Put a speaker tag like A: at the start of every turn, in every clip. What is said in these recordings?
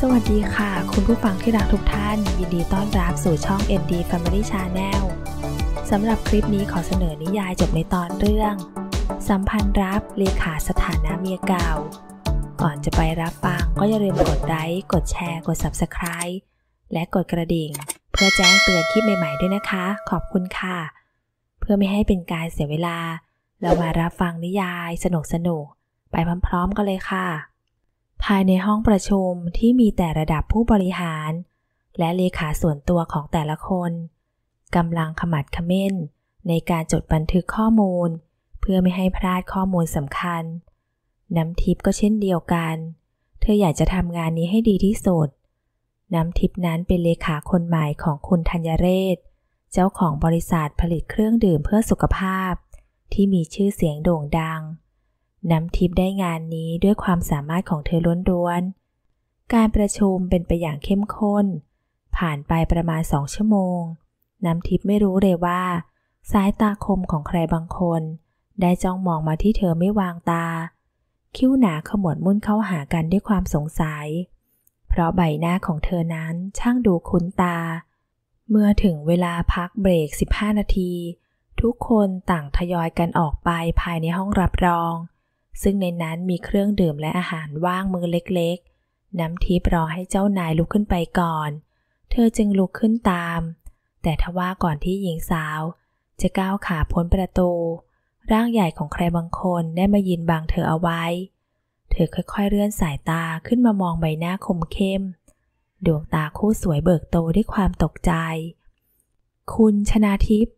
A: สวัสดีค่ะ คุณผู้ฟังที่รักทุกท่าน ยินดีต้อนรับสู่ช่อง MD Family Channel สำหรับคลิปนี้ขอเสนอนิยายจบในตอนเรื่อง สัมพันธ์รับเลขาสถานะเมียเก่า ก่อนจะไปรับฟังก็อย่าลืมกดไลค์กดแชร์ กด Subscribe และกดกระดิ่ง เพื่อแจ้งเตือนคลิปใหม่ๆด้วยนะคะ ขอบคุณค่ะ เพื่อไม่ให้เป็นการเสียเวลา เรามารับฟังนิยาย สนุกๆไปพร้อมๆกันเลยค่ะ ภายในห้องประชุมที่มีแต่ระดับผู้บริหาร และเลขาส่วนตัวของแต่ละคนกำลังขมัดขม้น ในการจดบันทึกข้อมูล เพื่อไม่ให้พลาดข้อมูลสำคัญ น้ำทิพย์ก็เช่นเดียวกัน เธออยากจะทำงานนี้ให้ดีที่สุด น้ำทิพย์นั้นเป็นเลขาคนใหม่ของคุณธัญเรศ เจ้าของบริษัทผลิตเครื่องดื่มเพื่อสุขภาพ ที่มีชื่อเสียงโด่งดังน้ำทิพย์ได้งานนี้ด้วยความสามารถของเธอล้วนๆการประชุมเป็นไปอย่างเข้มข้น ผ่านไปประมาณสองชั่วโมง น้ำทิพย์ไม่รู้เลยว่าสายตาคมของใครบางคน ได้จ้องมองมาที่เธอไม่วางตา คิ้วหนาขมวดมุ่นเข้าหากันด้วยความสงสัย เพราะใบหน้าของเธอนั้นช่างดูคุ้นตา เมื่อถึงเวลาพักเบรก 15 นาที ทุกคนต่างทยอยกันออกไปภายในห้องรับรองซึ่งในนั้นมีเครื่องดื่มและอาหารว่างมือเล็กๆ น้ำทิพรอให้เจ้านายลุกขึ้นไปก่อน เธอจึงลุกขึ้นตาม แต่ทว่าก่อนที่หญิงสาว จะก้าวขาพ้นประตู ร่างใหญ่ของใครบางคนได้มายินบังเธอเอาไว้ เธอค่อยๆเลื่อนสายตาขึ้นมามองใบหน้าคมเข้ม ดวงตาคู่สวยเบิกโตด้วยความตกใจ คุณชนาทิพย์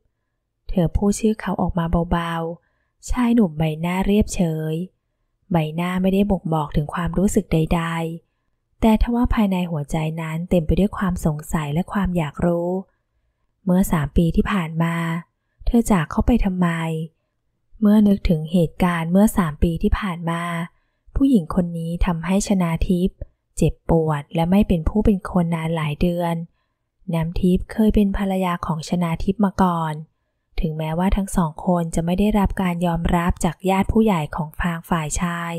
A: เธอพูดชื่อเขาออกมาเบาๆชายหนุ่มใบหน้าเรียบเฉย ใบหน้าไม่ได้บ่งบอกถึงความรู้สึกใดๆ แต่ทว่าภายในหัวใจนั้นเต็มไปด้วยความสงสัยและความอยากรู้ เมื่อสามปีที่ผ่านมาเธอจากเขาไปทำไม เมื่อนึกถึงเหตุการณ์เมื่อสามปีที่ผ่านมา ผู้หญิงคนนี้ทำให้ชนาทิพย์เจ็บปวดและไม่เป็นผู้เป็นคนนานหลายเดือน น้ำทิพย์เคยเป็นภรรยาของชนาทิพย์มาก่อนถึงแม้ว่าทั้งสองคนจะไม่ได้รับการยอมรับจากญาติผู้ใหญ่ของฟางฝ่ายชาย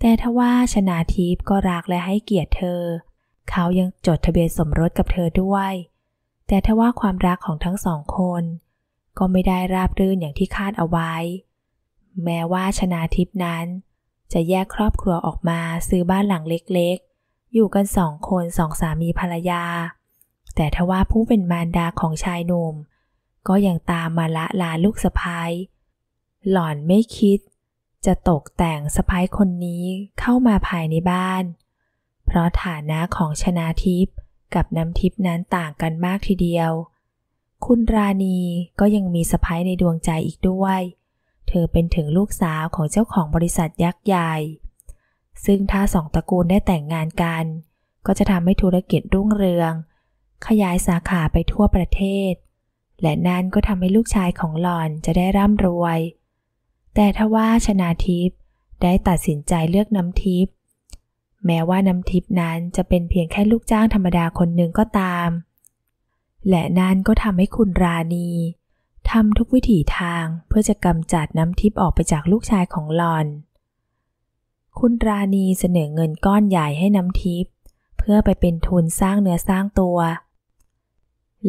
A: แต่ทว่าชนาทิพย์ก็รักและให้เกียรติเธอ เขายังจดทะเบียนสมรสกับเธอด้วย แต่ทว่าความรักของทั้งสองคน ก็ไม่ได้ราบรื่นอย่างที่คาดเอาไว้ แม้ว่าชนาทิพย์นั้น จะแยกครอบครัวออกมา ซื้อบ้านหลังเล็กๆ อยู่กันสองคนสองสามีภรรยา แต่ทว่าผู้เป็นมารดาของชายหนุ่มก็ยังตามมาละลาลูกสะพ้ายหล่อนไม่คิดจะตกแต่งสะพ้ายคนนี้เข้ามาภายในบ้าน เพราะฐานะของชนาทิพย์กับน้ำทิพย์นั้นต่างกันมากทีเดียว คุณราณีก็ยังมีสะพ้ายในดวงใจอีกด้วย เธอเป็นถึงลูกสาวของเจ้าของบริษัทยักษ์ใหญ่ ซึ่งถ้าสองตระกูลได้แต่งงานกัน ก็จะทำให้ธุรกิจรุ่งเรือง ขยายสาขาไปทั่วประเทศและนั่นก็ทำให้ลูกชายของหลอนจะได้ร่ำรวย แต่ทว่าชนาทิพย์ได้ตัดสินใจเลือกน้ำทิพย์ แม้ว่าน้ำทิพย์นั้นจะเป็นเพียงแค่ลูกจ้างธรรมดาคนหนึ่งก็ตาม และนั่นก็ทำให้คุณราณีทำทุกวิถีทางเพื่อจะกำจัดน้ำทิพย์ออกไปจากลูกชายของหลอน คุณราณีเสนอเงินก้อนใหญ่ให้น้ำทิพย์ เพื่อไปเป็นทุนสร้างเนื้อสร้างตัว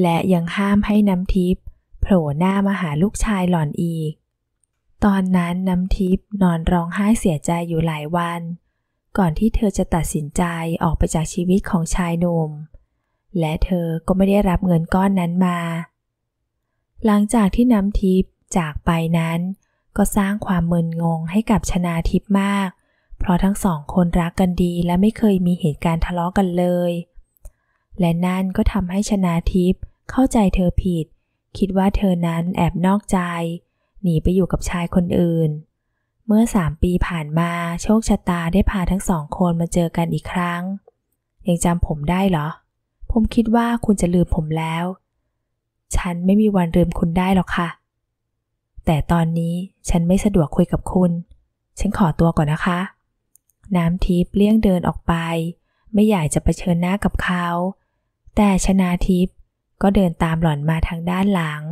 A: และยังห้ามให้น้ำทิพย์โผล่หน้ามาหาลูกชายหล่อนอีก ตอนนั้นน้ำทิพย์นอนร้องไห้เสียใจอยู่หลายวัน ก่อนที่เธอจะตัดสินใจออกไปจากชีวิตของชายหนุ่ม และเธอก็ไม่ได้รับเงินก้อนนั้นมา หลังจากที่น้ำทิพย์จากไปนั้น ก็สร้างความมึนงงให้กับชนาทิพย์มาก เพราะทั้งสองคนรักกันดีและไม่เคยมีเหตุการณ์ทะเลาะกันเลย และนั่นก็ทำให้ชนาทิพย์เข้าใจเธอผิด คิดว่าเธอนั้นแอบนอกใจ หนีไปอยู่กับชายคนอื่น เมื่อสามปีผ่านมา โชคชะตาได้พาทั้งสองคนมาเจอกันอีกครั้ง ยังจำผมได้เหรอ ผมคิดว่าคุณจะลืมผมแล้ว ฉันไม่มีวันลืมคุณได้หรอกค่ะ แต่ตอนนี้ฉันไม่สะดวกคุยกับคุณ ฉันขอตัวก่อนนะคะ น้ำทิพย์เลี่ยงเดินออกไป ไม่อยากจะะเผชิญหน้ากับเขา แต่ชนาทิพยก็เดินตามหล่อนมาทางด้านหลัง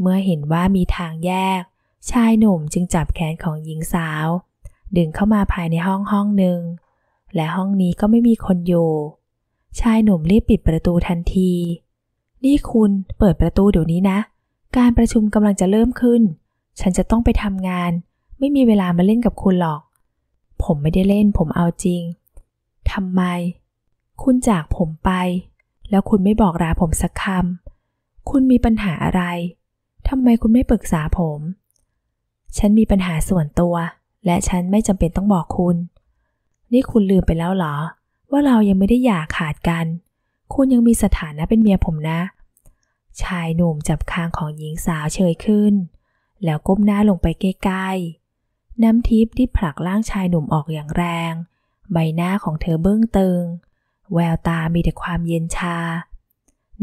A: เมื่อเห็นว่ามีทางแยก ชายหนุ่มจึงจับแขนของหญิงสาว ดึงเข้ามาภายในห้องห้องหนึ่ง และห้องนี้ก็ไม่มีคนอยู่ ชายหนุ่มรีบปิดประตูทันที นี่คุณเปิดประตูเดี๋ยวนี้นะ การประชุมกำลังจะเริ่มขึ้น ฉันจะต้องไปทำงาน ไม่มีเวลามาเล่นกับคุณหรอก ผมไม่ได้เล่นผมเอาจริงทำไม คุณจากผมไปแล้วคุณไม่บอกราผมสักคำ คุณมีปัญหาอะไร ทำไมคุณไม่ปรึกษาผม ฉันมีปัญหาส่วนตัว และฉันไม่จำเป็นต้องบอกคุณ นี่คุณลืมไปแล้วเหรอ ว่าเรายังไม่ได้หย่าขาดกัน คุณยังมีสถานะเป็นเมียผมนะ ชายหนุ่มจับคางของหญิงสาวเฉยขึ้น แล้วก้มหน้าลงไปใกล้ๆ น้ำทิพย์ที่ผลักร่างชายหนุ่มออกอย่างแรง ใบหน้าของเธอเบื้องตึงแววตามีแต่ความเย็นชา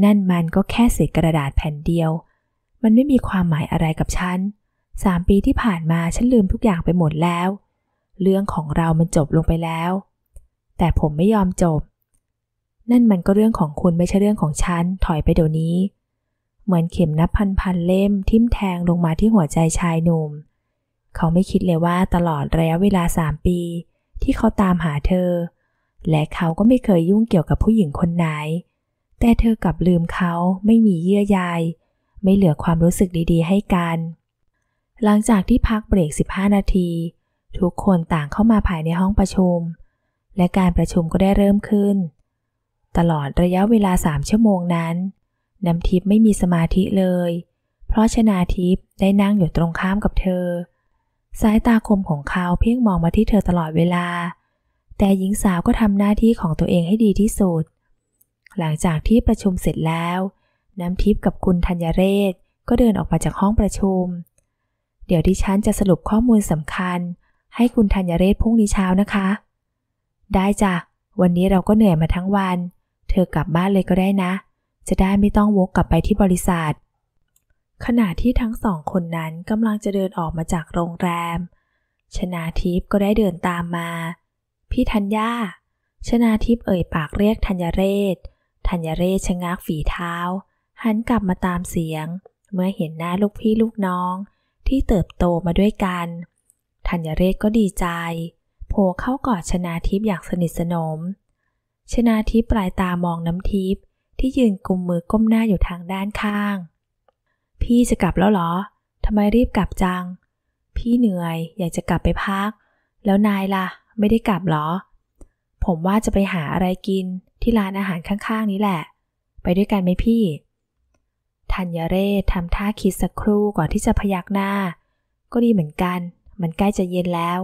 A: นั่นมันก็แค่เศษกระดาษแผ่นเดียว มันไม่มีความหมายอะไรกับฉันสามปีที่ผ่านมา ฉันลืมทุกอย่างไปหมดแล้ว เรื่องของเรามันจบลงไปแล้ว แต่ผมไม่ยอมจบ นั่นมันก็เรื่องของคุณไม่ใช่เรื่องของฉัน ถอยไปเดี๋ยวนี้ เหมือนเข็มนับพันพันเล่มทิ่มแทงลงมาที่หัวใจชายหนุ่ม เขาไม่คิดเลยว่าตลอดระยะเวลาสามปี ที่เขาตามหาเธอและเขาก็ไม่เคยยุ่งเกี่ยวกับผู้หญิงคนไหน แต่เธอกลับลืมเขาไม่มีเยื่อใยไม่เหลือความรู้สึกดี ๆ ให้กัน หลังจากที่พักเบรก 15 นาที ทุกคนต่างเข้ามาภายในห้องประชุม และการประชุมก็ได้เริ่มขึ้น ตลอดระยะเวลาสามชั่วโมงนั้นน้ำทิพย์ไม่มีสมาธิเลย เพราะชนาทิพย์ได้นั่งอยู่ตรงข้ามกับเธอสายตาคมของเขาเพ่งมองมาที่เธอตลอดเวลาแต่หญิงสาวก็ทำหน้าที่ของตัวเองให้ดีที่สุด หลังจากที่ประชุมเสร็จแล้ว น้ำทิพย์กับคุณธัญเรศ ก็เดินออกมาจากห้องประชุม เดี๋ยวดิฉันจะสรุปข้อมูลสำคัญ ให้คุณธัญเรศพรุ่งนี้เช้านะคะ ได้จ้ะ วันนี้เราก็เหนื่อยมาทั้งวัน เธอกลับบ้านเลยก็ได้นะ จะได้ไม่ต้องวกกลับไปที่บริษัท ขณะที่ทั้งสองคนนั้นกำลังจะเดินออกมาจากโรงแรม ชนาทิพย์ก็ได้เดินตามมาพี่ธัญญาชนาทิพย์เอ่ยปากเรียกธัญเรศธัญเรศชะงักฝีเท้าหันกลับมาตามเสียง เมื่อเห็นหน้าลูกพี่ลูกน้องที่เติบโตมาด้วยกันธัญเรศก็ดีใจโผล่เข้ากอดชนาทิพย์อย่างสนิทสนม ชนาทิพย์ปลายตามองน้ำทิพย์ที่ยืนกุมมือก้มหน้าอยู่ทางด้านข้าง พี่จะกลับแล้วเหรอทำไมรีบกลับจัง พี่เหนื่อย อยากจะกลับไปพักแล้วนายละ่ะไม่ได้กลับหรอ ผมว่าจะไปหาอะไรกินที่ร้านอาหารข้างๆนี้แหละ ไปด้วยกันไหมพี่ ธัญเรศทำท่าคิดสักครู่ก่อนที่จะพยักหน้า ก็ดีเหมือนกัน มันใกล้จะเย็นแล้ว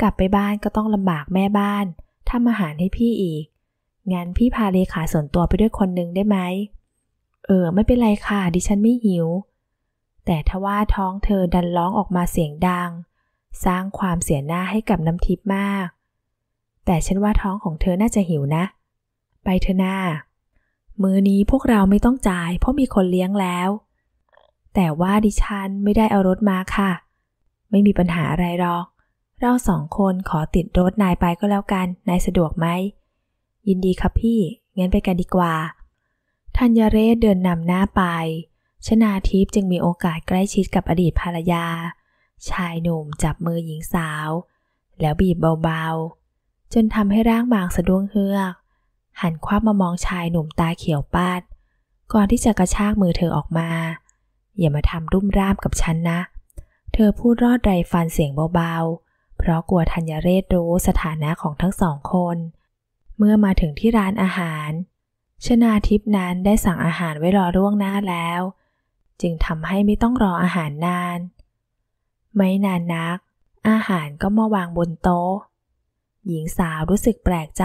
A: กลับไปบ้านก็ต้องลำบากแม่บ้านทำอาหารให้พี่อีก งั้นพี่พาเลขาส่วนตัวไปด้วยคนหนึ่งได้ไหม เออ ไม่เป็นไรค่ะ ดิฉันไม่หิว แต่ทว่าท้องเธอดันร้องออกมาเสียงดังสร้างความเสียหน้าให้กับน้ำทิพย์มาก แต่ฉันว่าท้องของเธอน่าจะหิวนะ ไปเธอหน้า มือนี้พวกเราไม่ต้องจ่ายเพราะมีคนเลี้ยงแล้ว แต่ว่าดิฉันไม่ได้เอารถมาค่ะ ไม่มีปัญหาอะไรหรอก เราสองคนขอติดรถนายไปก็แล้วกัน นายสะดวกไหมยินดีครับพี่ งั้นไปกันดีกว่า ธัญเรศเดินนำหน้าไป ชนาทิพย์จึงมีโอกาสใกล้ชิดกับอดีตภรรยาชายหนุ่มจับมือหญิงสาว แล้วบีบเบาๆจนทำให้ร่างบางสะดุ้งเฮือก หันคว้ามามองชายหนุ่มตาเขียวปาดก่อนที่จะกระชากมือเธอออกมา อย่ามาทำรุ่มร่ามกับฉันนะ เธอพูดรอดไรฟันเสียงเบาๆเพราะกลัวธัญเรศรู้สถานะของทั้งสองคน เมื่อมาถึงที่ร้านอาหาร ชนาทิพนั้นได้สั่งอาหารไว้รอร่วงหน้าแล้ว จึงทำให้ไม่ต้องรออาหารนานไม่นานนัก อาหารก็มาวางบนโต๊ะ หญิงสาวรู้สึกแปลกใจ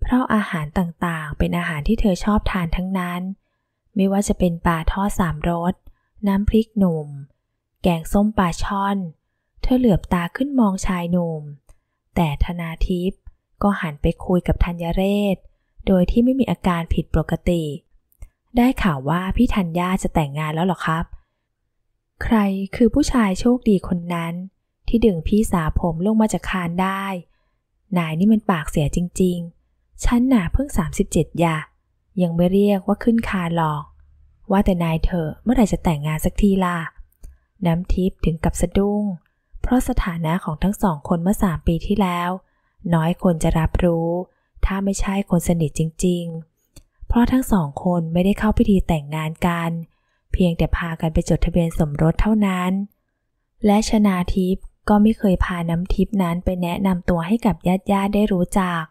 A: เพราะอาหารต่างๆ เป็นอาหารที่เธอชอบทานทั้งนั้น ไม่ว่าจะเป็นปลาทอดสามรสน้ำพริกหนุ่ม แกงส้มปลาช่อน เธอเหลือบตาขึ้นมองชายหนุ่ม แต่ธนาทิพย์ก็หันไปคุยกับธัญเรศ โดยที่ไม่มีอาการผิดปกติ ได้ข่าวว่าพี่ธัญญาจะแต่งงานแล้วหรอครับใครคือผู้ชายโชคดีคนนั้น ที่ดึงพี่สาวผมลงมาจากคานได้ นายนี่มันปากเสียจริงๆ ฉันหนาเพิ่ง 37ยายังไม่เรียกว่าขึ้นคานหรอก ว่าแต่นายเธอเมื่อไหร่จะแต่งงานสักทีล่ะ น้ำทิพย์ถึงกับสะดุ้ง เพราะสถานะของทั้งสองคนเมื่อสามปีที่แล้ว น้อยคนจะรับรู้ ถ้าไม่ใช่คนสนิทจริงๆ เพราะทั้งสองคนไม่ได้เข้าพิธีแต่งงานกันเเพียงแต่พากันไปจดทะเบียนสมรสเท่านั้น และชนาทิพย์ก็ไม่เคยพาน้ำทิพย์นั้นไปแนะนำตัวให้กับญาติญาติได้รู้จัก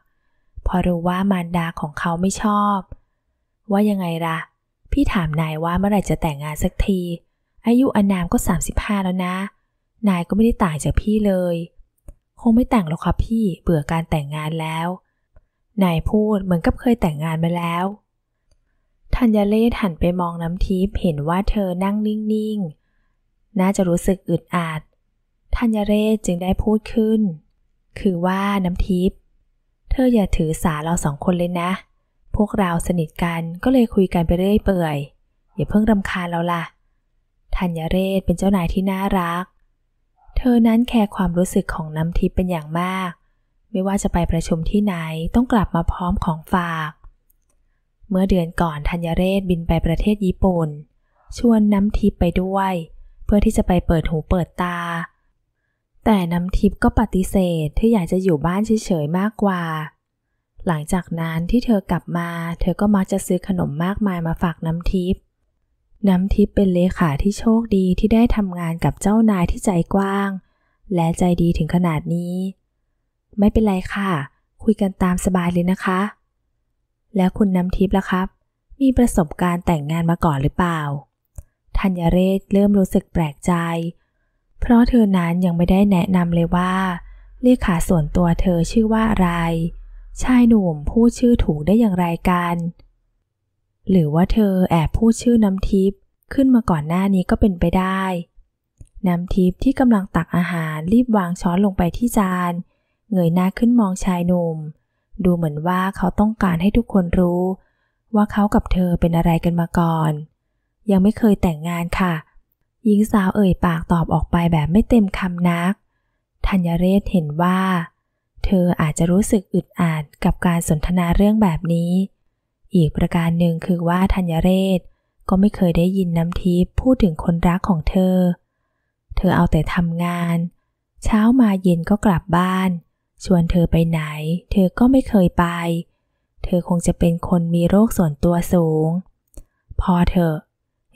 A: พอรู้ว่ามารดาของเขาไม่ชอบ ว่ายังไงละ่ะ พี่ถามนายว่าเมื่อไหร่จะแต่งงานสักที อายุอานามก็ 35แล้วนะ นายก็ไม่ได้ต่างจากพี่เลย คงไม่แต่งหรอกครับพี่เบื่อการแต่งงานแล้ว นายพูดเหมือนกับเคยแต่งงานมาแล้วธัญเลศหันไปมองน้ำทิพย์เห็นว่าเธอนั่งนิ่งๆ น่าจะรู้สึกอึดอัด ธัญเรศจึงได้พูดขึ้น คือว่าน้ำทิพย์เธออย่าถือสาเราสองคนเลยนะ พวกเราสนิทกันก็เลยคุยกันไปเรื่อยเปื่อย อย่าเพิ่งรำคาญเราล่ะ ธัญเรศเป็นเจ้านายที่น่ารัก เธอนั้นแคร์ความรู้สึกของน้ำทิพย์เป็นอย่างมาก ไม่ว่าจะไปประชุมที่ไหนต้องกลับมาพร้อมของฝากเมื่อเดือนก่อนธัญเรศบินไปประเทศญี่ปุ่นชวนน้ำทิพย์ไปด้วย เพื่อที่จะไปเปิดหูเปิดตา แต่น้ำทิพย์ก็ปฏิเสธที่อยากจะอยู่บ้านเฉยๆ มากกว่า หลังจากนั้นที่เธอกลับมาเธอก็มักจะซื้อขนมมากมายมาฝากน้ำทิพย์น้ำทิพย์เป็นเลขาที่โชคดีที่ได้ทำงานกับเจ้านายที่ใจกว้าง และใจดีถึงขนาดนี้ ไม่เป็นไรค่ะ คุยกันตามสบายเลยนะคะแล้วคุณน้ำทิพย์ล่ะครับ มีประสบการณ์แต่งงานมาก่อนหรือเปล่า ธัญเรศเริ่มรู้สึกแปลกใจ เพราะเธอนั้นยังไม่ได้แนะนำเลยว่า เลขาส่วนตัวเธอชื่อว่าอะไร ชายหนุ่มพูดชื่อถูกได้อย่างไรกันหรือว่าเธอแอบพูดชื่อน้ำทิพย์ขึ้นมาก่อนหน้านี้ก็เป็นไปได้น้ำทิพย์ที่กำลังตักอาหารรีบวางช้อนลงไปที่จานเงยหน้าขึ้นมองชายหนุ่มดูเหมือนว่าเขาต้องการให้ทุกคนรู้ ว่าเขากับเธอเป็นอะไรกันมาก่อน ยังไม่เคยแต่งงานค่ะหญิงสาวเอ่ยปากตอบออกไปแบบไม่เต็มคำนักธัญเรศเห็นว่า เธออาจจะรู้สึกอึดอัดกับการสนทนาเรื่องแบบนี้ อีกประการหนึ่งคือว่าธัญเรศ ก็ไม่เคยได้ยินน้ำทิพย์พูดถึงคนรักของเธอ เธอเอาแต่ทำงาน เช้ามาเย็นก็กลับบ้านชวนเธอไปไหน เธอก็ไม่เคยไป เธอคงจะเป็นคนมีโรคส่วนตัวสูง พอเธอ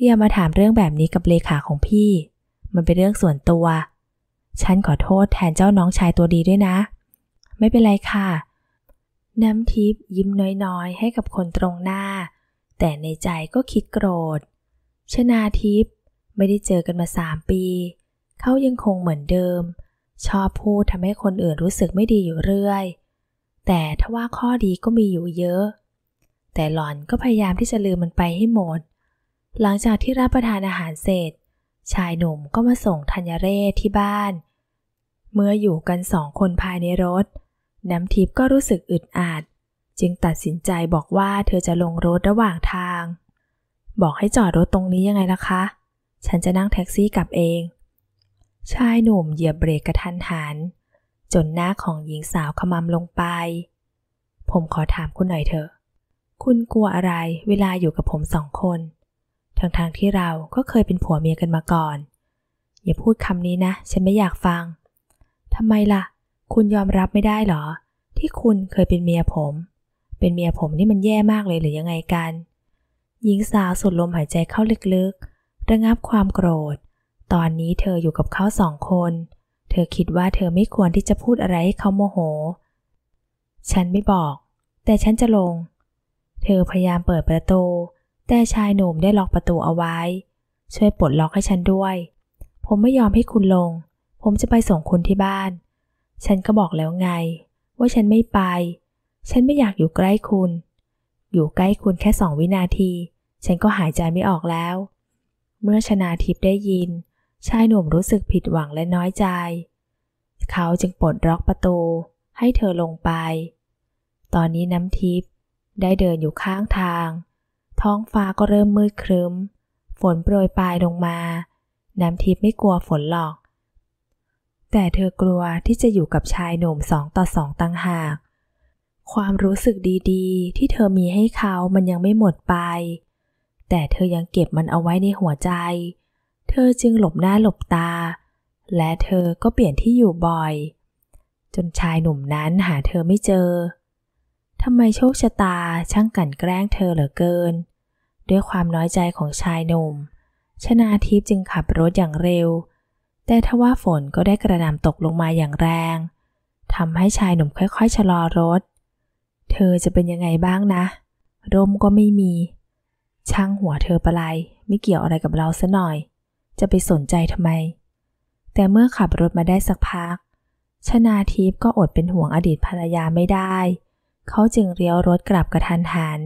A: อย่ามาถามเรื่องแบบนี้กับเลขาของพี่ มันเป็นเรื่องส่วนตัว ฉันขอโทษแทนเจ้าน้องชายตัวดีด้วยนะ ไม่เป็นไรค่ะ น้ำทิพย์ยิ้มน้อยๆ ให้กับคนตรงหน้า แต่ในใจก็คิดโกรธ ชนาทิพย์ไม่ได้เจอกันมาสามปี เขายังคงเหมือนเดิมชอบพูดทำให้คนอื่นรู้สึกไม่ดีอยู่เรื่อย แต่ถ้าว่าข้อดีก็มีอยู่เยอะ แต่หล่อนก็พยายามที่จะลืมมันไปให้หมด หลังจากที่รับประทานอาหารเสร็จ ชายหนุ่มก็มาส่งธัญเรศที่บ้าน เมื่ออยู่กันสองคนภายในรถ น้ำทิพย์ก็รู้สึกอึดอัด จึงตัดสินใจบอกว่าเธอจะลงรถระหว่างทาง บอกให้จอดรถตรงนี้ยังไงล่ะคะ ฉันจะนั่งแท็กซี่กลับเองชายหนุ่มเหยียบเบรกกระทันหันจนหน้าของหญิงสาวขมำลงไป ผมขอถามคุณหน่อยเถอะ คุณกลัวอะไรเวลาอยู่กับผมสองคน ทั้งๆทที่เราก็เคยเป็นผัวเมียกันมาก่อน อย่าพูดคำนี้นะฉันไม่อยากฟัง ทำไมล่ะ คุณยอมรับไม่ได้หรอ ที่คุณเคยเป็นเมียผม เป็นเมียผมนี่มันแย่มากเลยหรือยังไงกัน หญิงสาวสุดลมหายใจเข้าลึกๆระงับความโกรธตอนนี้เธออยู่กับเขาสองคน เธอคิดว่าเธอไม่ควรที่จะพูดอะไรให้เขาโมโห ฉันไม่บอก แต่ฉันจะลง เธอพยายามเปิดประตู แต่ชายหนุ่มได้ล็อกประตูเอาไว้ ช่วยปลดล็อกให้ฉันด้วย ผมไม่ยอมให้คุณลง ผมจะไปส่งคุณที่บ้าน ฉันก็บอกแล้วไง ว่าฉันไม่ไป ฉันไม่อยากอยู่ใกล้คุณ อยู่ใกล้คุณแค่สองวินาที ฉันก็หายใจไม่ออกแล้ว เมื่อชนาทิพย์ได้ยินชายหนุ่มรู้สึกผิดหวังและน้อยใจ เขาจึงปลดล็อกประตูให้เธอลงไป ตอนนี้น้ำทิพย์ได้เดินอยู่ข้างทาง ท้องฟ้าก็เริ่มมืดครึ้ม ฝนโปรยปลายลงมา น้ำทิพย์ไม่กลัวฝนหรอก แต่เธอกลัวที่จะอยู่กับชายหนุ่มสองต่อสองต่างหาก ความรู้สึกดีๆ ที่เธอมีให้เขามันยังไม่หมดไป แต่เธอยังเก็บมันเอาไว้ในหัวใจเธอจึงหลบหน้าหลบตา และเธอก็เปลี่ยนที่อยู่บ่อย จนชายหนุ่มนั้นหาเธอไม่เจอ ทำไมโชคชะตาช่างกันแกล้งเธอเหลือเกิน ด้วยความน้อยใจของชายหนุ่ม ชนาทิพย์จึงขับรถอย่างเร็ว แต่ทว่าฝนก็ได้กระนำตกลงมาอย่างแรง ทำให้ชายหนุ่มค่อยๆชะลอรถ เธอจะเป็นยังไงบ้างนะ ร่มก็ไม่มี ช่างหัวเธอปะไรไม่เกี่ยวอะไรกับเราซะหน่อยจะไปสนใจทำไม แต่เมื่อขับรถมาได้สักพัก ชนาทิพย์ก็อดเป็นห่วงอดีตภรรยาไม่ได้ เขาจึงเลี้ยวรถกลับกระทันหัน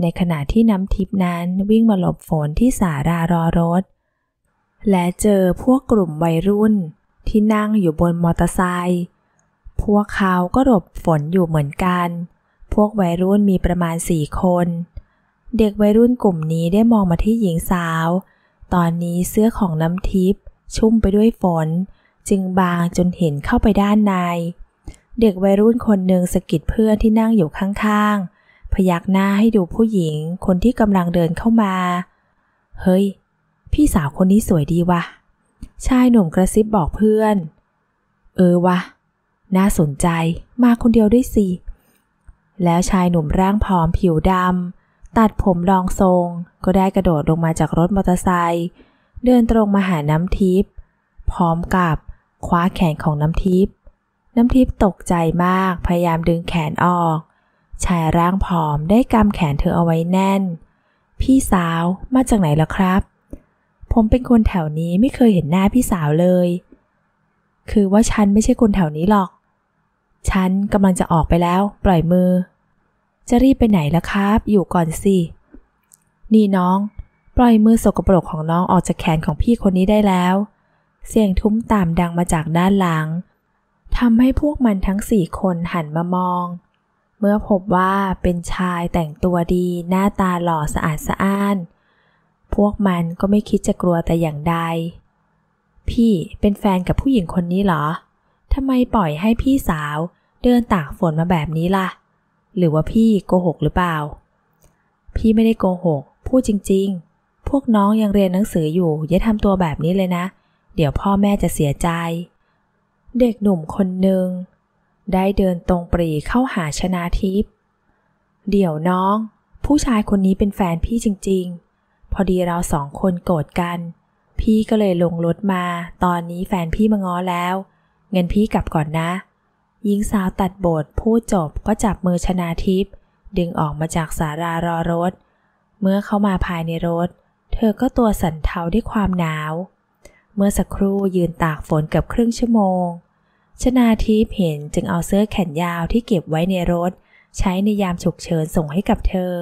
A: ในขณะที่น้ำทิพย์นั้นวิ่งมาหลบฝนที่สารารอรถ และเจอพวกกลุ่มวัยรุ่นที่นั่งอยู่บนมอเตอร์ไซค์ พวกเขาก็หลบฝนอยู่เหมือนกัน พวกวัยรุ่นมีประมาณสี่คน เด็กวัยรุ่นกลุ่มนี้ได้มองมาที่หญิงสาวตอนนี้เสื้อของน้ำทิพย์ชุ่มไปด้วยฝน จึงบางจนเห็นเข้าไปด้านใน เด็กวัยรุ่นคนหนึ่งสกิดเพื่อนที่นั่งอยู่ข้างๆ พยักหน้าให้ดูผู้หญิงคนที่กำลังเดินเข้ามา เฮ้ย พี่สาวคนนี้สวยดีวะะชายหนุ่มกระซิบบอกเพื่อน เออวะน่าสนใจมาคนเดียวด้วยสิ แล้วชายหนุ่มร่างผอมผิวดำตัดผมลองทรงก็ได้กระโดดลงมาจากรถมอเตอร์ไซค์เดินตรงมาหาน้ำทิพย์พร้อมกับคว้าแขนของน้ำทิพย์น้ำทิพย์ตกใจมาก พยายามดึงแขนออก ชายร่างผอมได้กำแขนเธอเอาไว้แน่น พี่สาวมาจากไหนล่ะครับ ผมเป็นคนแถวนี้ไม่เคยเห็นหน้าพี่สาวเลย คือว่าฉันไม่ใช่คนแถวนี้หรอกฉันกำลังจะออกไปแล้วปล่อยมือจะรีบไปไหนล่ะครับ อยู่ก่อนสิ นี่น้อง ปล่อยมือสกปรกของน้องออกจากแขนของพี่คนนี้ได้แล้ว เสียงทุ้มตามดังมาจากด้านหลัง ทำให้พวกมันทั้งสี่คนหันมามอง เมื่อพบว่าเป็นชายแต่งตัวดีหน้าตาหล่อสะอาดสะอ้าน พวกมันก็ไม่คิดจะกลัวแต่อย่างใด พี่เป็นแฟนกับผู้หญิงคนนี้เหรอ ทำไมปล่อยให้พี่สาว เดินตากฝนมาแบบนี้ล่ะหรือว่าพี่โกหกหรือเปล่า พี่ไม่ได้โกหก พูดจริงๆ พวกน้องยังเรียนหนังสืออยู่ อย่าทำตัวแบบนี้เลยนะ เดี๋ยวพ่อแม่จะเสียใจ เด็กหนุ่มคนหนึ่ง ได้เดินตรงปรี เข้าหาชนาทิพย์เดี๋ยวน้อง ผู้ชายคนนี้เป็นแฟนพี่จริงๆ พอดีเราสองคนโกรธกัน พี่ก็เลยลงรถมาตอนนี้แฟนพี่มาง้อแล้ว เงินพี่กลับก่อนนะหญิงสาวตัดบทพูดจบก็จับมือชนาทิพย์ดึงออกมาจากสารารอรถ เมื่อเข้ามาภายในรถ เธอก็ตัวสั่นเทาด้วยความหนาว เมื่อสักครู่ยืนตากฝนเกือบครึ่งชั่วโมง ชนาทิพย์เห็นจึงเอาเสื้อแขนยาวที่เก็บไว้ในรถ ใช้ในยามฉุกเฉินส่งให้กับเธอ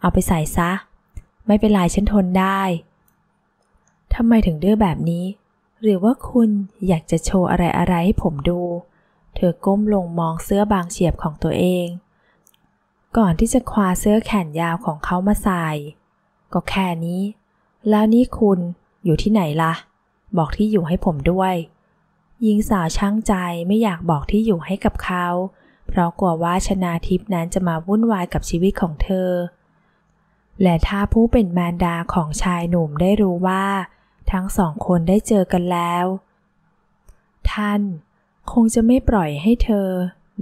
A: เอาไปใส่ซะ ไม่เป็นไรฉันทนได้ ทำไมถึงดื้อแบบนี้ หรือว่าคุณอยากจะโชว์อะไรอะไรให้ผมดูเธอก้มลงมองเสื้อบางเฉียบของตัวเอง ก่อนที่จะคว้าเสื้อแขนยาวของเขามาใส่ก็แค่นี้ แล้วนี่คุณอยู่ที่ไหนละ่ะ บอกที่อยู่ให้ผมด้วยหญิงสาวช่างใจไม่อยากบอกที่อยู่ให้กับเขา เพราะกลัวว่าชนาทิพนั้นจะมาวุ่นวายกับชีวิตของเธอ และถ้าผู้เป็นมารดาของชายหนุ่มได้รู้ว่า ทั้งสองคนได้เจอกันแล้ว ท่านคงจะไม่ปล่อยให้เธอ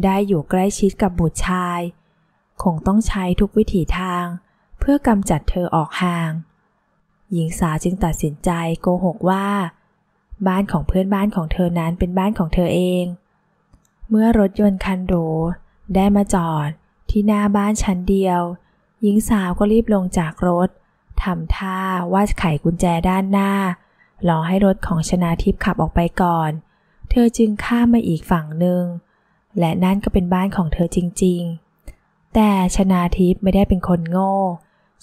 A: ได้อยู่ใกล้ชิดกับบุตรชาย คงต้องใช้ทุกวิถีทาง เพื่อกำจัดเธอออกห่าง หญิงสาวจึงตัดสินใจโกหกว่า บ้านของเพื่อนบ้านของเธอนั้นเป็นบ้านของเธอเอง เมื่อรถยนต์คันโดได้มาจอด ที่หน้าบ้านชั้นเดียว หญิงสาวก็รีบลงจากรถทำท่าว่าไขกุญแจด้านหน้า รอให้รถของชนาทิพย์ขับออกไปก่อนเธอจึงข้ามมาอีกฝั่งหนึ่ง และนั่นก็เป็นบ้านของเธอจริงๆ แต่ชนาทิพย์ไม่ได้เป็นคนโง่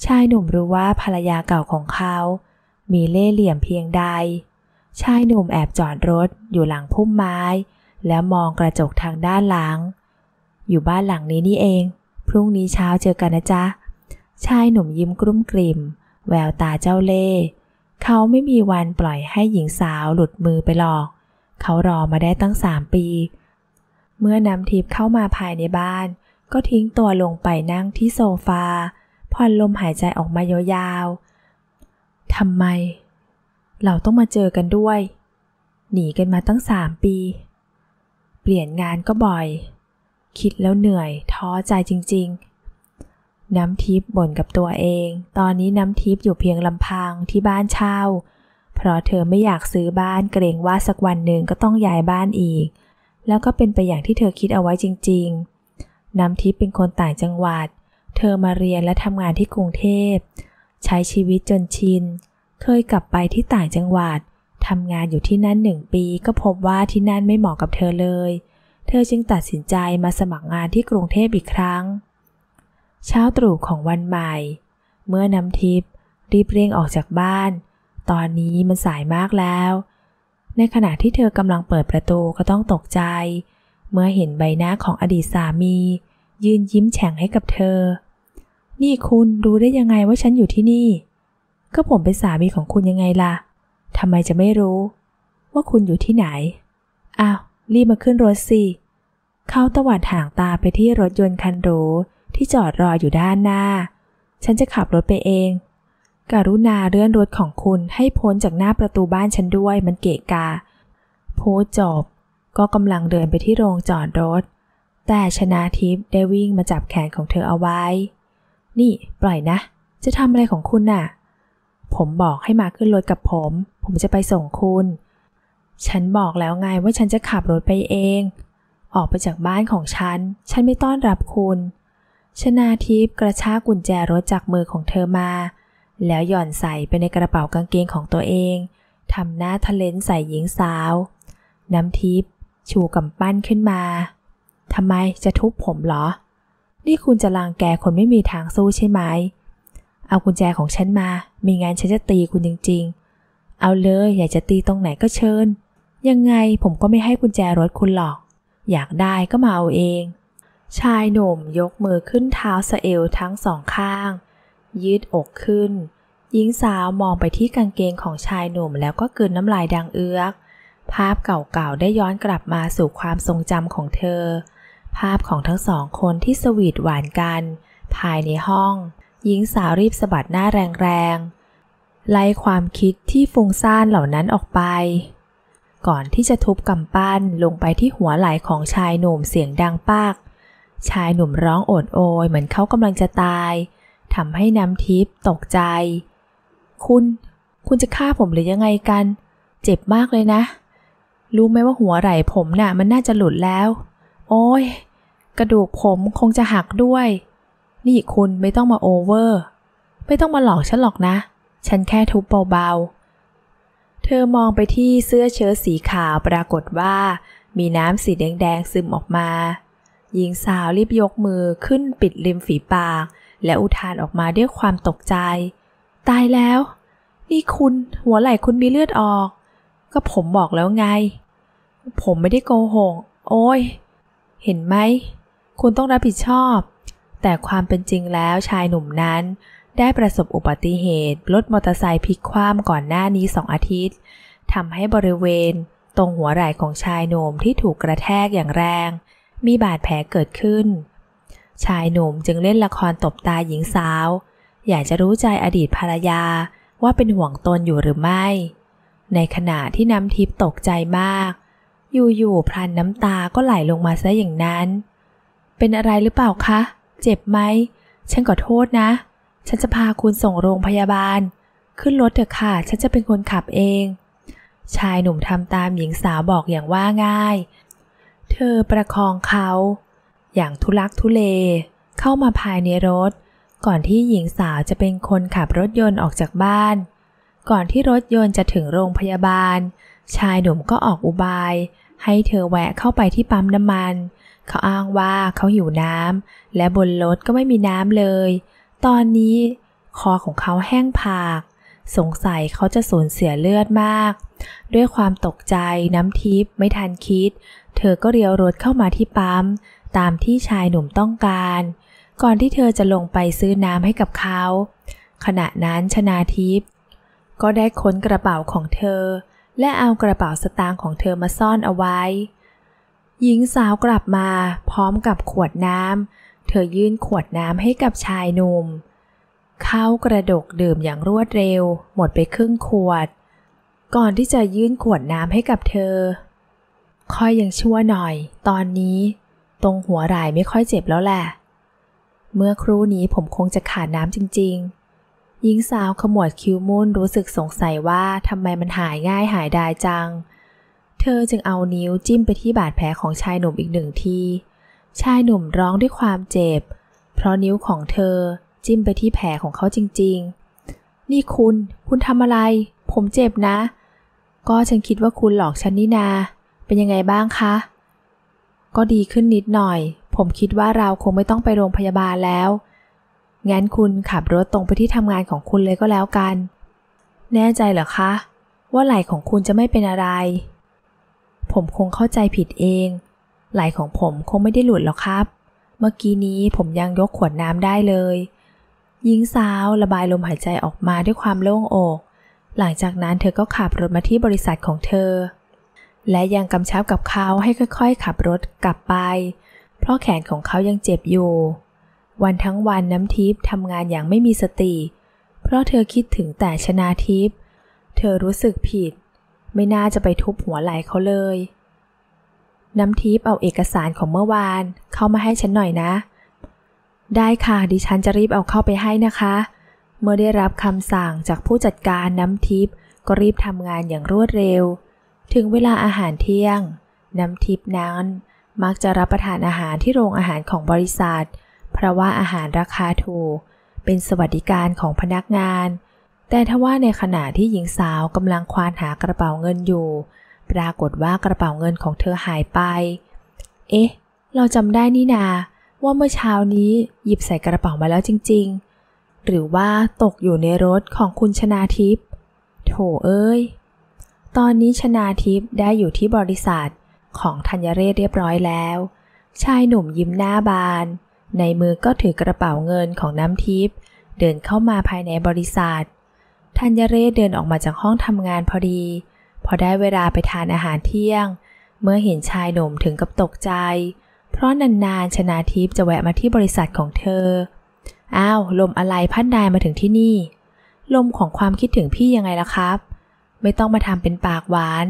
A: ชายหนุ่มรู้ว่าภรรยาเก่าของเขา มีเล่ห์เหลี่ยมเพียงใด ชายหนุ่มแอบจอดรถอยู่หลังพุ่มไม้ แล้วมองกระจกทางด้านหลัง อยู่บ้านหลังนี้นี่เอง พรุ่งนี้เช้าเจอกันนะจ๊ะ ชายหนุ่มยิ้มกลุ้มกลิ่ม แววตาเจ้าเล่ห์เขาไม่มีวันปล่อยให้หญิงสาวหลุดมือไปหรอกเขารอมาได้ตั้งสามปี เมื่อนำทิพย์เข้ามาภายในบ้าน ก็ทิ้งตัวลงไปนั่งที่โซฟาผ่อนลมหายใจออกมายาวๆทำไม เราต้องมาเจอกันด้วย หนีกันมาตั้งสามปี เปลี่ยนงานก็บ่อย คิดแล้วเหนื่อย ท้อใจจริงๆ น้ำทิพย์บ่นกับตัวเอง ตอนนี้น้ำทิพย์อยู่เพียงลำพังที่บ้านเช่าเพราะเธอไม่อยากซื้อบ้านเกรงว่าสักวันหนึ่งก็ต้องย้ายบ้านอีก แล้วก็เป็นไปอย่างที่เธอคิดเอาไว้จริงๆ น้ำทิพย์เป็นคนต่างจังหวัด เธอมาเรียนและทำงานที่กรุงเทพ ใช้ชีวิตจนชิน เคยกลับไปที่ต่างจังหวัดทำงานอยู่ที่นั่นหนึ่งปี ก็พบว่าที่นั่นไม่เหมาะกับเธอเลย เธอจึงตัดสินใจมาสมัครงานที่กรุงเทพอีกครั้ง เช้าตรู่ของวันใหม่ เมื่อน้ำทิพย์รีบเร่งออกจากบ้านตอนนี้มันสายมากแล้ว ในขณะที่เธอกำลังเปิดประตูก็ต้องตกใจ เมื่อเห็นใบหน้าของอดีตสามี ยืนยิ้มแฉ่งให้กับเธอ นี่คุณรู้ได้ยังไงว่าฉันอยู่ที่นี่ ก็ผมเป็นสามีของคุณยังไงล่ะ ทำไมจะไม่รู้ ว่าคุณอยู่ที่ไหน อ้าวรีบมาขึ้นรถสิ เขาตวัดห่างตาไปที่รถยนต์คันหรูที่จอดรออยู่ด้านหน้า ฉันจะขับรถไปเองกรุณาเลื่อนรถของคุณให้พ้นจากหน้าประตูบ้านฉันด้วยมันเกะกโพูดจบก็กำลังเดินไปที่โรงจอดรถ แต่ชนาทิพย์ได้วิ่งมาจับแขนของเธอเอาไว้ นี่ ปล่อยนะ จะทำอะไรของคุณน่ะ ผมบอกให้มาขึ้นรถกับผม ผมจะไปส่งคุณ ฉันบอกแล้วไงว่าฉันจะขับรถไปเอง ออกไปจากบ้านของฉัน ฉันไม่ต้อนรับคุณ ชนาทิพย์กระชากกุญแจรถจากมือของเธอมาแล้วหย่อนใส่ไปในกระเป๋ากางเกงของตัวเอง ทำหน้าทะเลนใส่หญิงสาว น้ำทิพย์ชูกำปั้นขึ้นมา ทำไมจะทุบผมเหรอ นี่คุณจะลางแกคนไม่มีทางสู้ใช่ไหม เอากุญแจของฉันมา มีงานฉันจะตีคุณจริงๆ เอาเลย อยากจะตีตรงไหนก็เชิญ ยังไงผมก็ไม่ให้กุญแจรถคุณหรอก อยากได้ก็มาเอาเอง ชายหนุ่มยกมือขึ้นเท้าสะเอวทั้งสองข้างยืดอกขึ้น หญิงสาวมองไปที่กางเกงของชายหนุ่มแล้วก็กลืนน้ำลายดังเอือ้อกภาพเก่าๆ ได้ย้อนกลับมาสู่ความทรงจำของเธอ ภาพของทั้งสองคนที่สวีทหวานกัน ภายในห้อง หญิงสาวรีบสะบัดหน้าแรงๆ ไล่ความคิดที่ฟุ้งซ่านเหล่านั้นออกไป ก่อนที่จะทุบกำปั้นลงไปที่หัวไหล่ของชายหนุ่มเสียงดังปาก ชายหนุ่มร้องโอดโอยเหมือนเขากำลังจะตายทำให้น้ำทิพย์ตกใจ คุณ คุณจะฆ่าผมหรือยังไงกัน เจ็บมากเลยนะ รู้ไหมว่าหัวไหล่ผมนะ่ะมันน่าจะหลุดแล้ว โอ้ย กระดูกผมคงจะหักด้วย นี่คุณไม่ต้องมาโอเวอร์ ไม่ต้องมาหลอกฉันหรอกนะ ฉันแค่ทุบเบาๆ เธอมองไปที่เสื้อเชิ้ตสีขาวปรากฏว่า มีน้ำสีแดงๆซึมออกมา หญิงสาวรีบยกมือขึ้นปิดริมฝีปากและอุทานออกมาด้วยความตกใจ ตายแล้ว นี่คุณ หัวไหล่คุณมีเลือดออก ก็ผมบอกแล้วไง ผมไม่ได้โกหก โอ้ย เห็นไหม คุณต้องรับผิดชอบ แต่ความเป็นจริงแล้วชายหนุ่มนั้น ได้ประสบอุบัติเหตุรถมอเตอร์ไซค์พลิกคว่ำก่อนหน้านี้สองอาทิตย์ ทำให้บริเวณ ตรงหัวไหล่ของชายหนุ่มที่ถูกกระแทกอย่างแรง มีบาดแผลเกิดขึ้นชายหนุ่มจึงเล่นละครตบตาหญิงสาว อยากจะรู้ใจอดีตภรรยาว่าเป็นห่วงตนอยู่หรือไม่ ในขณะที่น้ำทิพตกใจมาก อยู่ๆพรานน้ำตาก็ไหลลงมาซะอย่างนั้น เป็นอะไรหรือเปล่าคะเจ็บไหมฉันขอโทษนะ ฉันจะพาคุณส่งโรงพยาบาล ขึ้นรถเถอะค่ะฉันจะเป็นคนขับเอง ชายหนุ่มทำตามหญิงสาวบอกอย่างว่าง่าย เธอประคองเขาอย่างทุลักทุเล เข้ามาภายในรถ ก่อนที่หญิงสาวจะเป็นคนขับรถยนต์ออกจากบ้าน ก่อนที่รถยนต์จะถึงโรงพยาบาล ชายหนุ่มก็ออกอุบาย ให้เธอแวะเข้าไปที่ปั๊มน้ำมัน เขาอ้างว่าเขาหิวน้ำและบนรถก็ไม่มีน้ำเลย ตอนนี้ คอของเขาแห้งผาก สงสัยเขาจะสูญเสียเลือดมาก ด้วยความตกใจน้ำทิพย์ไม่ทันคิด เธอก็เรียวรถเข้ามาที่ปั๊มตามที่ชายหนุ่มต้องการ ก่อนที่เธอจะลงไปซื้อน้ำให้กับเขาขณะนั้นชนาทิพย์ก็ได้ค้นกระเป๋าของเธอ และเอากระเป๋าสตางค์ของเธอมาซ่อนเอาไว้หญิงสาวกลับมา พร้อมกับขวดน้ำเธอยื่นขวดน้ำให้กับชายหนุ่ม เขากระดกดื่มอย่างรวดเร็ว หมดไปครึ่งขวด ก่อนที่จะยื่นขวดน้ำให้กับเธอคอยยังชั่วหน่อย ตอนนี้ตรงหัวไหล่ไม่ค่อยเจ็บแล้วแหละ เมื่อครู่นี้ ผมคงจะขาดน้ำจริงๆ หญิงสาวขมวดคิ้วมุ่นรู้สึกสงสัยว่า ทำไมมันหายง่ายหายดายจัง เธอจึงเอานิ้วจิ้มไปที่บาดแผลของชายหนุ่มอีกหนึ่งที ชายหนุ่มร้องด้วยความเจ็บ เพราะนิ้วของเธอจิ้มไปที่แผลของเขาจริงๆ นี่คุณ คุณทำอะไร ผมเจ็บนะ ก็ฉันคิดว่าคุณหลอกฉันนี่นา เป็นยังไงบ้างคะก็ดีขึ้นนิดหน่อย ผมคิดว่าเราคงไม่ต้องไปโรงพยาบาลแล้ว งั้นคุณขับรถตรงไปที่ทำงานของคุณเลยก็แล้วกัน แน่ใจเหรอคะ ว่าไหล่ของคุณจะไม่เป็นอะไร ผมคงเข้าใจผิดเอง ไหล่ของผมคงไม่ได้หลุดหรอกครับ เมื่อกี้นี้ผมยังยกขวดน้ำได้เลยหญิงสาวระบายลมหายใจออกมาด้วยความโล่งอก หลังจากนั้นเธอก็ขับรถมาที่บริษัทของเธอและยังกำชับกับเขา ให้ค่อยๆ ขับรถกลับไป เพราะแขนของเขายังเจ็บอยู่ วันทั้งวันน้ำทิพย์ทำงานอย่างไม่มีสติ เพราะเธอคิดถึงแต่ชนาทิพย์เธอรู้สึกผิด ไม่น่าจะไปทุบหัวไหล่เขาเลย น้ำทิพย์เอาเอกสารของเมื่อวานเข้ามาให้ฉันหน่อยนะ ได้ค่ะดิฉันจะรีบเอาเข้าไปให้นะคะ เมื่อได้รับคำสั่งจากผู้จัดการน้ำทิพย์ก็รีบทำงานอย่างรวดเร็วถึงเวลาอาหารเที่ยง น้ำทิพนั้น มักจะรับประทานอาหารที่โรงอาหารของบริษัท เพราะว่าอาหารราคาถูก เป็นสวัสดิการของพนักงาน แต่ทว่าในขณะที่หญิงสาวกำลังควานหากระเป๋าเงินอยู่ ปรากฏว่ากระเป๋าเงินของเธอหายไป เอ๊ะ เราจำได้นี่นา ว่าเมื่อเช้านี้หยิบใส่กระเป๋ามาแล้วจริงๆ หรือว่าตกอยู่ในรถของคุณชนาทิพย์โถเอ้ยตอนนี้ชนาทิพย์ได้อยู่ที่บริษัทของธัญเรศเรียบร้อยแล้ว ชายหนุ่มยิ้มหน้าบาน ในมือก็ถือกระเป๋าเงินของน้ำทิพย์เดินเข้ามาภายในบริษัท ธัญเรศเดินออกมาจากห้องทำงานพอดีพอได้เวลาไปทานอาหารเที่ยง เมื่อเห็นชายหนุ่มถึงกับตกใจ เพราะนานๆ ชนาทิพย์จะแวะมาที่บริษัทของเธออ้าวลมอะไรพัดนายมาถึงที่นี่ ลมของความคิดถึงพี่ยังไงล่ะครับไม่ต้องมาทำเป็นปากหวาน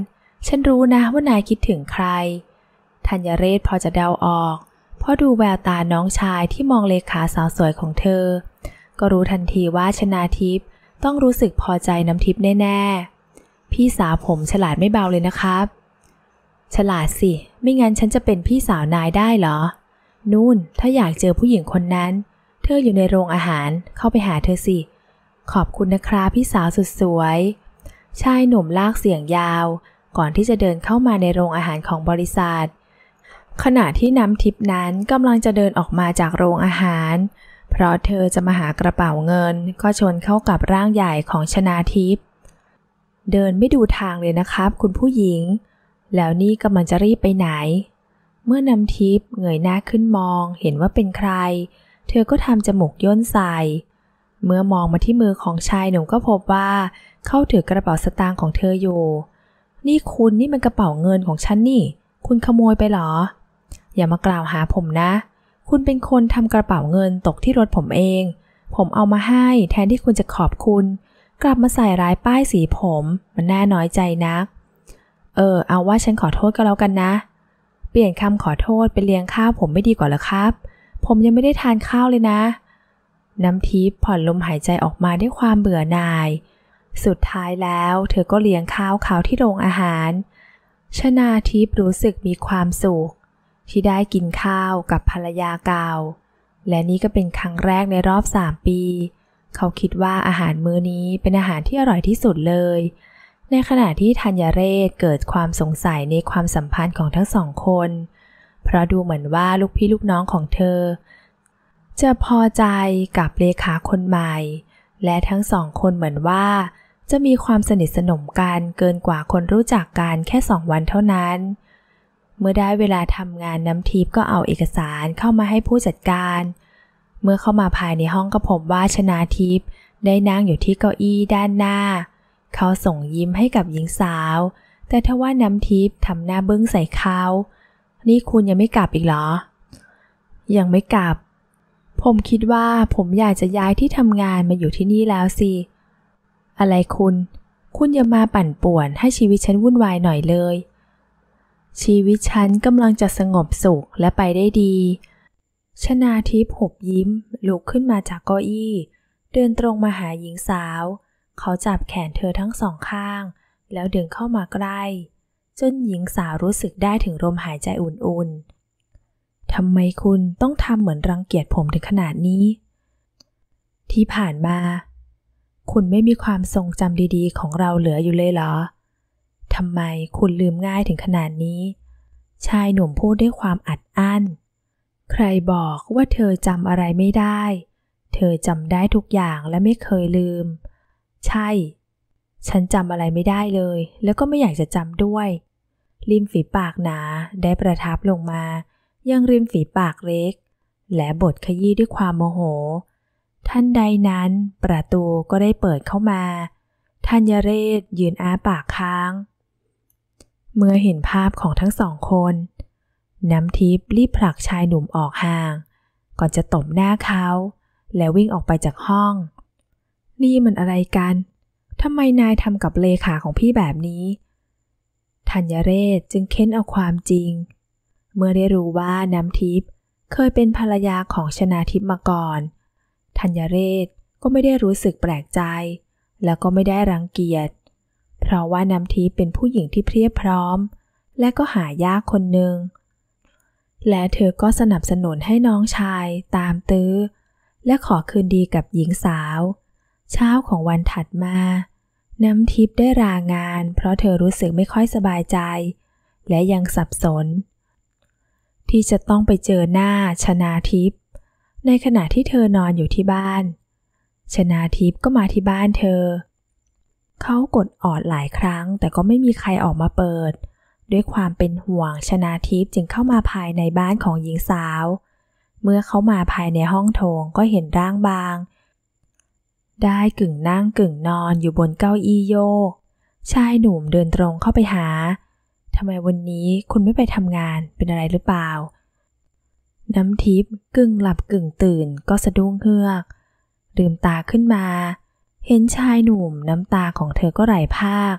A: ฉันรู้นะว่านายคิดถึงใคร ธัญเรศพอจะเดาออก เพราะดูแววตาน้องชายที่มองเลขาสาวสวยของเธอ ก็รู้ทันทีว่าชนาทิพย์ต้องรู้สึกพอใจน้ำทิพย์แน่ ๆ พี่สาวผมฉลาดไม่เบาเลยนะครับ ฉลาดสิ ไม่งั้นฉันจะเป็นพี่สาวนายได้เหรอนู่น ถ้าอยากเจอผู้หญิงคนนั้น เธออยู่ในโรงอาหาร เข้าไปหาเธอสิ ขอบคุณนะครับพี่สาวสุดสวยชายหนุ่มลากเสียงยาว ก่อนที่จะเดินเข้ามาในโรงอาหารของบริษัท ขณะที่น้ำทิพนั้นกำลังจะเดินออกมาจากโรงอาหาร เพราะเธอจะมาหากระเป๋าเงิน ก็ชนเข้ากับร่างใหญ่ของชนาทิพเดินไม่ดูทางเลยนะครับคุณผู้หญิง แล้วนี่กำลังจะรีบไปไหน เมื่อน้ำทิพย์เงยหน้าขึ้นมอง เห็นว่าเป็นใคร เธอก็ทำจมูกย่นใส่เมื่อมองมาที่มือของชายหนุ่มก็พบว่าเขาถือกระเป๋าสตางค์ของเธออยู่ นี่คุณนี่มันกระเป๋าเงินของฉันนี่ คุณขโมยไปหรอ อย่ามากล่าวหาผมนะ คุณเป็นคนทำกระเป๋าเงินตกที่รถผมเอง ผมเอามาให้แทนที่คุณจะขอบคุณ กลับมาใส่ร้ายป้ายสีผม มันน่าน้อยใจนัก เออเอาว่าฉันขอโทษก็แล้วกันนะ เปลี่ยนคำขอโทษเป็นเลี้ยงข้าวผมไม่ดีกว่าหรอครับ ผมยังไม่ได้ทานข้าวเลยนะเน้ำทิพย์ผ่อนลมหายใจออกมาด้วยความเบื่อหน่าย สุดท้ายแล้วเธอก็เลี้ยงข้าวเขาที่โรงอาหาร ชนาทิพย์รู้สึกมีความสุข ที่ได้กินข้าวกับภรรยาเก่าและนี่ก็เป็นครั้งแรกในรอบสามปี เขาคิดว่าอาหารมื้อนี้เป็นอาหารที่อร่อยที่สุดเลย ในขณะที่ธัญเรศเกิดความสงสัยในความสัมพันธ์ของทั้งสองคน เพราะดูเหมือนว่าลูกพี่ลูกน้องของเธอจะพอใจกับเลขาคนใหม่ และทั้งสองคนเหมือนว่า จะมีความสนิทสนมกันเกินกว่าคนรู้จักกันแค่สองวันเท่านั้น เมื่อได้เวลาทำงานน้ำทิพย์ก็เอาเอกสารเข้ามาให้ผู้จัดการ เมื่อเข้ามาภายในห้องก็พบว่าชนาทิพย์ได้นั่งอยู่ที่เก้าอี้ด้านหน้า เขาส่งยิ้มให้กับหญิงสาว แต่ทว่าน้ำทิพย์ทำหน้าบึ้งใส่เขานี่คุณยังไม่กลับอีกเหรอ ยังไม่กลับผมคิดว่าผมอยากจะย้ายที่ทำงานมาอยู่ที่นี่แล้วสิ อะไรคุณ คุณอย่ามาปั่นป่วนให้ชีวิตฉันวุ่นวายหน่อยเลย ชีวิตฉันกำลังจะสงบสุขและไปได้ดี ชนาทิพย์หบยิ้ม ลุกขึ้นมาจากเก้าอี้ เดินตรงมาหาหญิงสาว เขาจับแขนเธอทั้งสองข้าง แล้วดึงเข้ามาใกล้ จนหญิงสาวรู้สึกได้ถึงลมหายใจอุ่นๆทำไมคุณต้องทำเหมือนรังเกียจผมถึงขนาดนี้ ที่ผ่านมา คุณไม่มีความทรงจำดีๆ ของเราเหลืออยู่เลยเหรอทำไมคุณลืมง่ายถึงขนาดนี้ ชายหนุ่มพูดด้วยความอัดอั้นใครบอกว่าเธอจำอะไรไม่ได้ เธอจำได้ทุกอย่างและไม่เคยลืม ใช่ ฉันจำอะไรไม่ได้เลย แล้วก็ไม่อยากจะจำด้วยริมฝีปากหนาได้ประทับลงมายังริมฝีปากเล็ก และบทขยี้ด้วยความโมโห ท่านใดนั้นประตูก็ได้เปิดเข้ามาทัญเรศยืนอ้าปากค้าง เมื่อเห็นภาพของทั้งสองคน น้ำทิพย์รีบผลักชายหนุ่มออกห่าง ก่อนจะตบหน้าเขา แล้ววิ่งออกไปจากห้อง นี่มันอะไรกันทำไมนายทำกับเลขาของพี่แบบนี้ธัญเรศจึงเค้นเอาความจริงเมื่อได้รู้ว่าน้ำทิพย์เคยเป็นภรรยาของชนาทิพย์มาก่อนธัญเรศก็ไม่ได้รู้สึกแปลกใจ แล้วก็ไม่ได้รังเกียจ เพราะว่าน้ำทิพย์เป็นผู้หญิงที่เพียบพร้อม และก็หายากคนหนึ่ง และเธอก็สนับสนุนให้น้องชายตามตื้อ และขอคืนดีกับหญิงสาว เช้าของวันถัดมา น้ำทิพย์ได้รางาน เพราะเธอรู้สึกไม่ค่อยสบายใจ และยังสับสนที่จะต้องไปเจอหน้าชนาทิพย์ในขณะที่เธอนอนอยู่ที่บ้าน ชนาทิพย์ก็มาที่บ้านเธอ เขากดออดหลายครั้งแต่ก็ไม่มีใครออกมาเปิด ด้วยความเป็นห่วงชนาทิพย์จึงเข้ามาภายในบ้านของหญิงสาว เมื่อเขามาภายในห้องโถงก็เห็นร่างบาง ได้กึ่งนั่งกึ่งนอนอยู่บนเก้าอี้โยกชายหนุ่มเดินตรงเข้าไปหาทำไมวันนี้คุณไม่ไปทำงานเป็นอะไรหรือเปล่า น้ำทิพย์กึ่งหลับกึ่งตื่นก็สะดุ้งเฮือกลืมตาขึ้นมา เห็นชายหนุ่ม น้ำตาของเธอก็ไหลภาค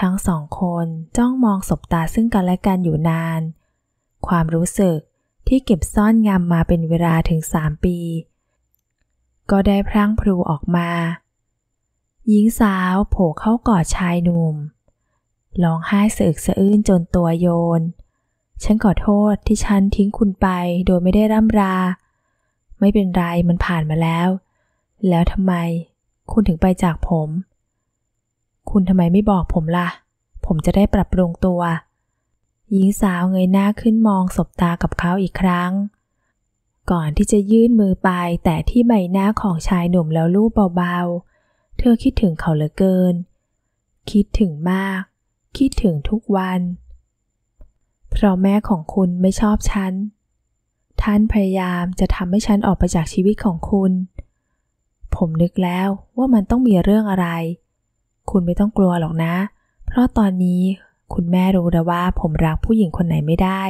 A: ทั้งสองคนจ้องมองสบตาซึ่งกันและกันอยู่นาน ความรู้สึกที่เก็บซ่อนงำมาเป็นเวลาถึงสามปี ก็ได้พรั่งพรูออกมา หญิงสาวโผล่เข้ากอดชายหนุ่มร้องไห้สะอึกสะอื้นจนตัวโยน ฉันขอโทษที่ฉันทิ้งคุณไปโดยไม่ได้ร่ำรา ไม่เป็นไร มันผ่านมาแล้ว แล้วทำไมคุณถึงไปจากผม คุณทำไมไม่บอกผมละ่ะ ผมจะได้ปรับปรุงตัว หญิงสาวเงยหน้าขึ้นมองสบตากับเขาอีกครั้ง ก่อนที่จะยื่นมือไปแต่ที่ใบหน้าของชายหนุ่มแล้วลูบเบา ๆ เธอคิดถึงเขาเหลือเกิน คิดถึงมากคิดถึงทุกวัน เพราะแม่ของคุณไม่ชอบฉัน ท่านพยายามจะทำให้ฉันออกไปจากชีวิตของคุณ ผมนึกแล้วว่ามันต้องมีเรื่องอะไร คุณไม่ต้องกลัวหรอกนะ เพราะตอนนี้คุณแม่รู้แล้วว่าผมรักผู้หญิงคนไหนไม่ได้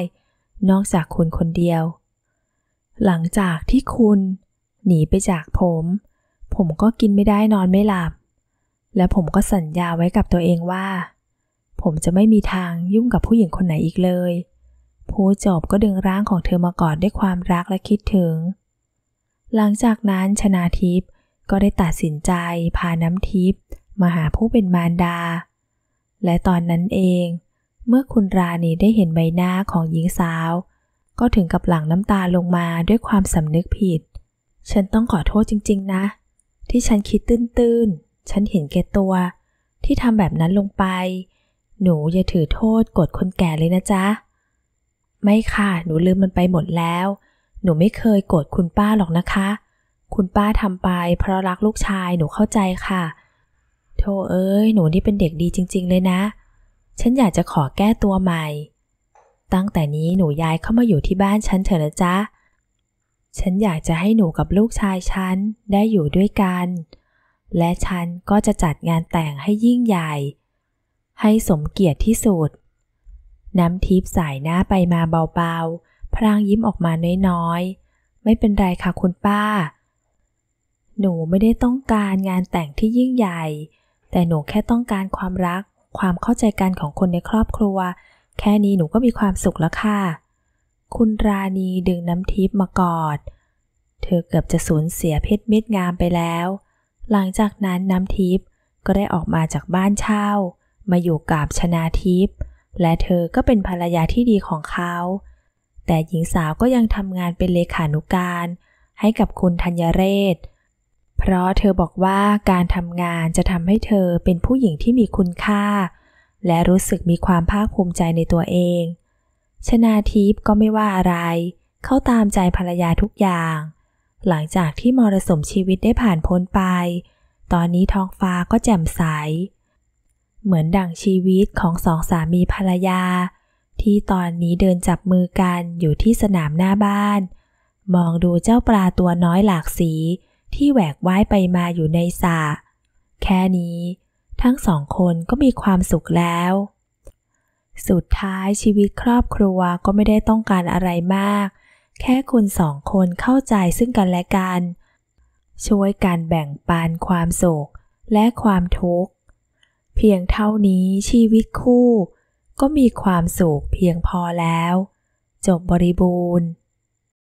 A: นอกจากคุณคนเดียว หลังจากที่คุณ หนีไปจากผม ผมก็กินไม่ได้นอนไม่หลับ และผมก็สัญญาไว้กับตัวเองว่าผมจะไม่มีทางยุ่งกับผู้หญิงคนไหนอีกเลย ผู้จบก็ดึงร่างของเธอมากอดด้วยความรักและคิดถึง หลังจากนั้นชนาทิพย์ก็ได้ตัดสินใจ พาน้ำทิพย์มาหาผู้เป็นมารดา และตอนนั้นเอง เมื่อคุณราณีได้เห็นใบหน้าของหญิงสาว ก็ถึงกับหลั่งน้ำตาลงมาด้วยความสำนึกผิด ฉันต้องขอโทษจริง ๆ นะ ที่ฉันคิดตื้นๆฉันเห็นแก่ตัว ที่ทำแบบนั้นลงไปหนูอย่าถือโทษกดคนแก่เลยนะจ๊ะไม่ค่ะหนูลืมมันไปหมดแล้ว หนูไม่เคยโกรธคุณป้าหรอกนะคะ คุณป้าทำไปเพราะรักลูกชายหนูเข้าใจค่ะโธ่เอ้ยหนูนี่เป็นเด็กดีจริงๆเลยนะ ฉันอยากจะขอแก้ตัวใหม่ ตั้งแต่นี้หนูย้ายเข้ามาอยู่ที่บ้านฉันเถอะนะจ๊ะฉันอยากจะให้หนูกับลูกชายฉัน ได้อยู่ด้วยกัน และฉันก็จะจัดงานแต่งให้ยิ่งใหญ่ให้สมเกียรติที่สุด น้ำทิพย์สายหน้าไปมาเบาๆ พรางยิ้มออกมาน้อยๆ ไม่เป็นไรค่ะคุณป้า หนูไม่ได้ต้องการงานแต่งที่ยิ่งใหญ่ แต่หนูแค่ต้องการความรัก ความเข้าใจกันของคนในครอบครัว แค่นี้หนูก็มีความสุขแล้วค่ะ คุณราณีดึงน้ำทิพย์มากอดเธอเกือบจะสูญเสียเพชรเม็ดงามไปแล้ว หลังจากนั้นน้ำทิพย์ก็ได้ออกมาจากบ้านเช่ามาอยู่กับชนาทิพย์และเธอก็เป็นภรรยาที่ดีของเขา แต่หญิงสาวก็ยังทำงานเป็นเลขานุการ ให้กับคุณธัญเรศเพราะเธอบอกว่าการทำงานจะทำให้เธอเป็นผู้หญิงที่มีคุณค่า และรู้สึกมีความภาคภูมิใจในตัวเอง ชนาทิพย์ก็ไม่ว่าอะไร เขาตามใจภรรยาทุกอย่าง หลังจากที่มรสุมชีวิตได้ผ่านพ้นไป ตอนนี้ท้องฟ้าก็แจ่มใสเหมือนดั่งชีวิตของสองสามีภรรยา ที่ตอนนี้เดินจับมือกันอยู่ที่สนามหน้าบ้าน มองดูเจ้าปลาตัวน้อยหลากสีที่แหวกว่ายไปมาอยู่ในสระแค่นี้ทั้งสองคนก็มีความสุขแล้ว สุดท้ายชีวิตครอบครัวก็ไม่ได้ต้องการอะไรมาก แค่คุณสองคนเข้าใจซึ่งกันและกันช่วยกันแบ่งปันความสุขและความทุกข์เพียงเท่านี้ชีวิตคู่ก็มีความสุขเพียงพอแล้ว จบบริบูรณ์